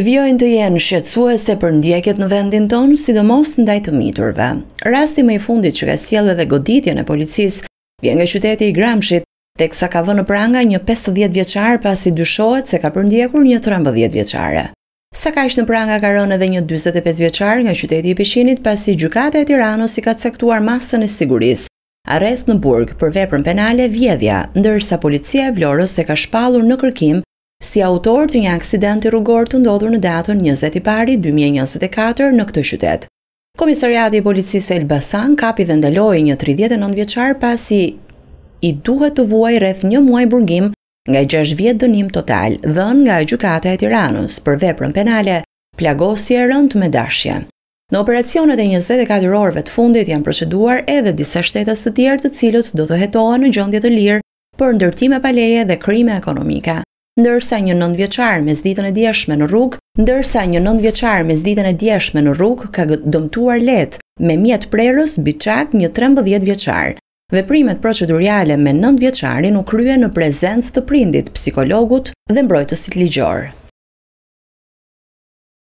Vjojnë të jenë shqetsuese për ndjeket në vendin tonë, sidomos në dajtë miturve. Rasti me i fundit që ka sjellë dhe goditje në policis, vjen nga qyteti i Gramshit, teksa ka vënë pranga një 50 vjeqarë pas i dyshohet se ka përndjekur një 13 vjeqare. Sa ka ishtë në pranga ka rënë edhe një 25 vjeqarë nga qyteti i Pishinit pas i gjukate e tirano i ka cektuar masën e siguris. Arrest në burg për veprën penale vjedhja, ndërsa policia e vlorës se ka shpalur në kërkim si autor të një aksidenti rrugor të ndodhur në datën 20 pari 2024 në këtë qytet. Komisariati i policisë Elbasan kapi dhe ndaloi një 39 vjeçar pasi i duhet të vuaj rreth një muaj burgim nga 6 vjet dënim total dhën nga gjykata e Tiranës për veprën penale plagosje rënd me dashje. Në operacionet e 24 orëve të fundit janë proceduar edhe disa shtetas të tjerë të cilët do të hetohen në gjendje të lirë për ndërtime paleje dhe krime ekonomika ndërsa një nëndë vjeqarë me e djeshme në rrugë, ndërsa një nëndë vjeqarë me e djeshme në rrugë, ka dëmtuar letë me mjetë prerës bichak një 13 dhjetë vjeqarë. Veprimet proceduriale me nëndë vjeqarin u krye në prezencë të prindit, psikologut dhe mbrojtësit ligjorë.